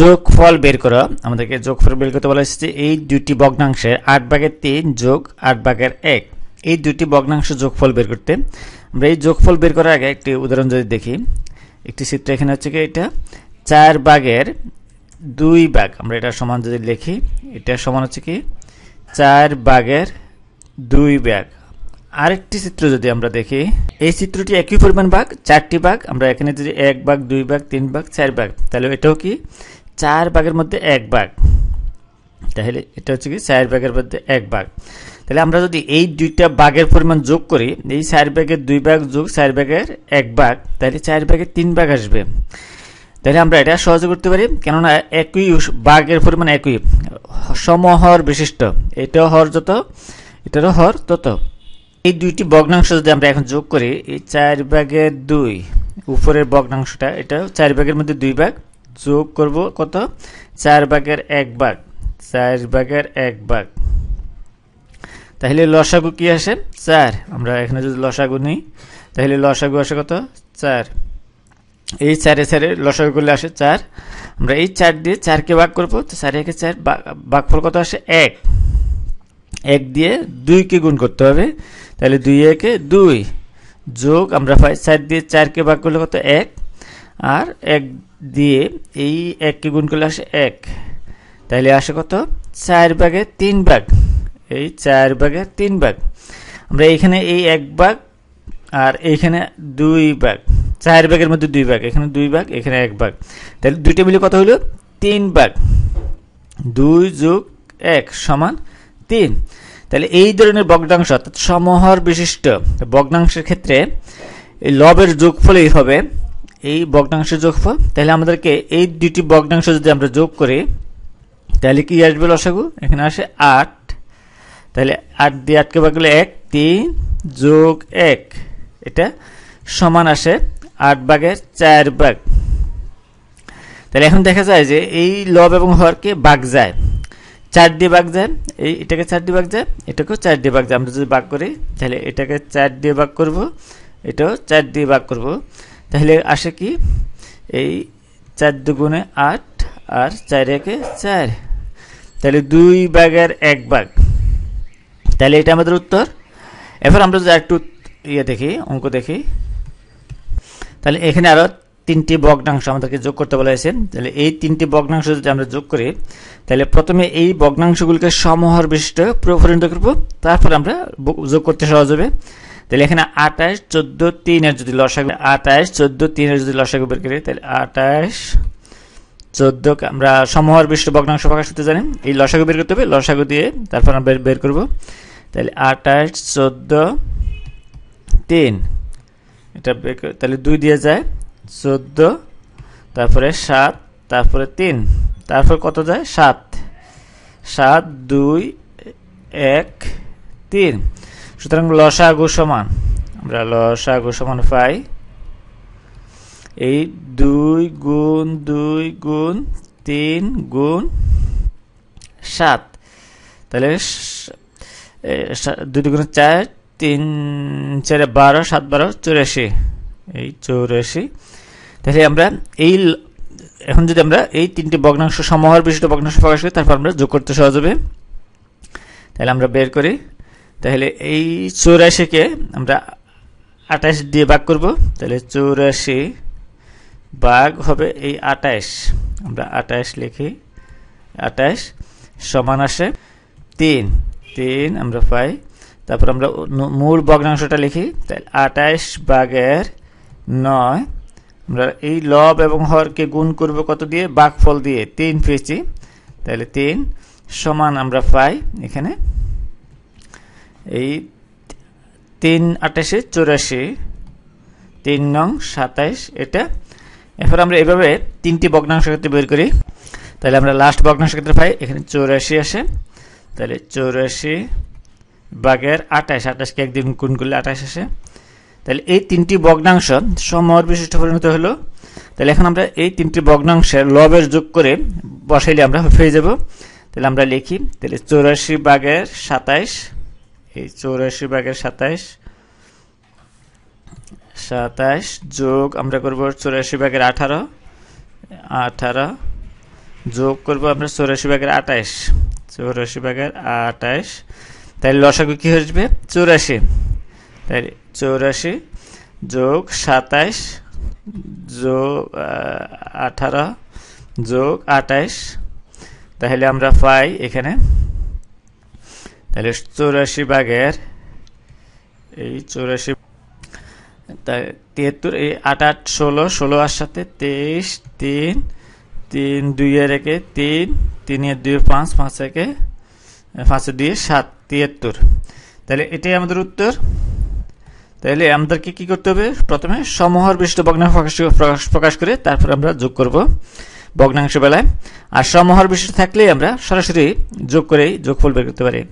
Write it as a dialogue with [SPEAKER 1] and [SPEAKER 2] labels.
[SPEAKER 1] যোগফল বের করা আমাদেরকে যোগফল বের করতে বলা হয়েছে এই দুটি ভগ্নাংশে আট ভাগের তিন যোগ আট ভাগের এক এই দুটি ভগ্নাংশ যোগফল বের করতে আমরা এই যোগফল বের করার আগে একটি উদাহরণ যদি দেখি একটি চিত্র এখানে হচ্ছে কি এটা চার ভাগের দুই ভাগ আমরা এটা সমান যদি লিখি এটা সমান হচ্ছে কি চার ভাগের দুই ভাগ আরেকটি চিত্র যদি আমরা দেখি এই চিত্রটি একই পরিমাণ ভাগ চারটি ভাগ আমরা এখানে যদি এক ভাগ দুই ভাগ তিন ভাগ চার ভাগ তাহলে এটাও কি চার ভাগের মধ্যে এক ভাগ তাহলে এটা হচ্ছে কি চার ভাগের মধ্যে এক ভাগ তাহলে আমরা যদি এই দুইটা বাঘের পরিমাণ যোগ করি এই চার ব্যাগের দুই ভাগ যোগ চার ব্যাগের এক ভাগ তাহলে চার ব্যাগের তিন ভাগ আসবে তাহলে আমরা এটা সহজে করতে পারি কেননা একই বাঘের পরিমাণ একই সমহর বিশিষ্ট এটাও হর যত এটারও হর তত এই দুইটি ভগ্নাংশ যদি আমরা এখন যোগ করি এই চার ভাগের দুই উপরের ভগ্নাংশটা এটা চার ভাগের মধ্যে দুই ভাগ যোগ করব কত চার ভাগের এক ভাগ চার ভাগের এক ভাগ তাহলে লসাগু কি আসে চার আমরা এখানে যদি লসাগু নিই তাহলে লসাগু আসে কত চার এই চারে চারে লসাগু করলে আসে চার আমরা এই চার দিয়ে চারকে ভাগ করবো তো চারে একে চার ফল কত আসে এক এক দিয়ে দুইকে গুণ করতে হবে তাহলে দুই একে দুই যোগ আমরা পাই চার দিয়ে চারকে ভাগ করলে কত এক আর এক দিয়ে এই এককে গুণ করলে আসে এক তাহলে আসে কত চার ভাগে তিন ভাগ এই চার ভাগে তিন ভাগ আমরা এইখানে এই এক ভাগ আর এইখানে দুই ভাগ চার ভাগের মধ্যে দুই ভাগ এখানে দুই ভাগ এখানে এক ভাগ তাহলে দুইটা মিলে কত হলো তিন ভাগ দুই যোগ এক সমান তিন তাহলে এই ধরনের বগ্নাংশ অর্থাৎ সমহর বিশিষ্ট বগ্নাংশের ক্ষেত্রে এই লবের এই হবে এই বগ্নাংশের যোগফল তাহলে আমাদেরকে এই দুটি বগ্নাংশ যদি আমরা যোগ করি তাহলে কি আসবে লসাগু এখানে আসে আট তাহলে আট দিয়ে আটকে ভাগ এক তিন যোগ এক এটা সমান আসে আট ভাগের চার ভাগ তাহলে এখন দেখা যায় যে এই লব এবং হরকে বাঘ যায় চার দিয়ে ভাগ যায় এই এটাকে চার দিয়ে ভাগ যায় এটাকেও চার দিয়ে ভাগ যায় আমরা যদি ভাগ করি তাহলে এটাকে চার দিয়ে ভাগ করব এটাও চার দিয়ে ভাগ করব তাহলে আসে কি এই চার দুগুণে আট আর চার একে চার তাহলে দুই বাঘের এক বাঘ তাহলে এটা আমাদের উত্তর এবার আমরা যদি একটু ইয়ে দেখি অঙ্ক দেখি তাহলে এখানে আরও তিনটি ভগ্নাংশ আমাদেরকে যোগ করতে বলা হয়েছে তাহলে এই তিনটি ভগ্নাংশ যদি আমরা যোগ করি তাহলে প্রথমে এই ভগ্নাংশগুলিকে সমহর বিশিষ্ট প্রফুলিত করবো তারপর আমরা যোগ করতে সহজ হবে তাহলে এখানে আঠাশ চোদ্দ তিনের যদি লসাগু আঠাশ চোদ্দ তিনের যদি লসাগু বের করি তাহলে আঠাশ চোদ্দ আমরা সমহর বিশিষ্ট বগ্নাংশ প্রকাশ করতে জানি এই লসাগু বের করতে হবে লসাগু দিয়ে তারপর আমরা বের করব তাহলে আঠাশ চোদ্দ তিন এটা বের তাহলে দুই দিয়ে যায় চোদ্দ তারপরে সাত তারপরে তিন তারপর কত যায় সাত সাত দুই এক তিন সুতরাং লসাগু সমান আমরা লসাগু সমান পাই এই দুই গুণ দুই গুণ তিন গুণ সাত তাহলে দুই গুণ চার তিন চারে বারো সাত বারো চৌরাশি এই চৌরাশি তাহলে আমরা এই এখন যদি আমরা এই তিনটি ভগ্নাংশ সমহার বিশিষ্ট ভগ্নাংশ প্রকাশ করি তারপর আমরা যোগ করতে সহজ হবে তাহলে আমরা বের করি তাহলে এই চৌরাশিকে আমরা আটাইশ দিয়ে ভাগ করব তাহলে চৌরাশি ভাগ হবে এই আটাইশ আমরা আটাইশ লিখি আটাইশ সমান আসে তিন তিন আমরা পাই তারপর আমরা মূল ভগ্নাংশটা লিখি তাহলে আটাইশ বাঘের নয় আমরা এই লব এবং হরকে গুণ করব কত দিয়ে বাঘফল দিয়ে তিন পেয়েছি তাহলে তিন সমান আমরা পাই এখানে এই তিন আটাশে চৌরাশি তিন নং সাতাইশ এটা এরপর আমরা এভাবে তিনটি ভগ্নাংশ ক্ষেত্রে বের করি তাহলে আমরা লাস্ট ভগ্নাংশ ক্ষেত্রে পাই এখানে চৌরাশি আসে তাহলে চৌরাশি বাঘের আঠাশ আঠাশকে একদিন গুণ করলে আঠাশ আসে তাহলে এই তিনটি ভগ্নাংশ সমর বিশিষ্ট পরিণত হলো তাহলে এখন আমরা এই তিনটি ভগ্নাংশের লবের যোগ করে বসাইলে আমরা পেয়ে যাব তাহলে আমরা লিখি তাহলে চৌরাশি বাঘের সাতাইশ এই চৌরাশি বাঘের সাতাইশ সাতাইশ যোগ আমরা করব চৌরাশি বাঘের আঠারো আঠারো যোগ করব আমরা চৌরাশি বাঘের আঠাইশ চৌরাশি বাঘের আঠাইশ তাহলে লসাগু কী আসবে চৌরাশি তাহলে চৌরাশি যোগ সাতাইশ যোগ আঠারো যোগ আঠাইশ তাহলে আমরা পাই এখানে তাহলে চৌরাশি বাঘের এই চৌরাশি তিয়াত্তর এই আট আট ষোলো ষোলো আর সাথে তেইশ তিন তিন এর একে তিন তিন এর দুই পাঁচ পাঁচ একে পাঁচ দুই সাত তিয়াত্তর তাহলে এটাই আমাদের উত্তর তাহলে আমাদেরকে কি করতে হবে প্রথমে সমহর বিশিষ্ট ভগ্নাংশ প্রকাশ প্রকাশ করে তারপর আমরা যোগ করব ভগ্নাংশ বেলায় আর সমহর বিশিষ্ট থাকলে আমরা সরাসরি যোগ করেই যোগফল বের করতে পারি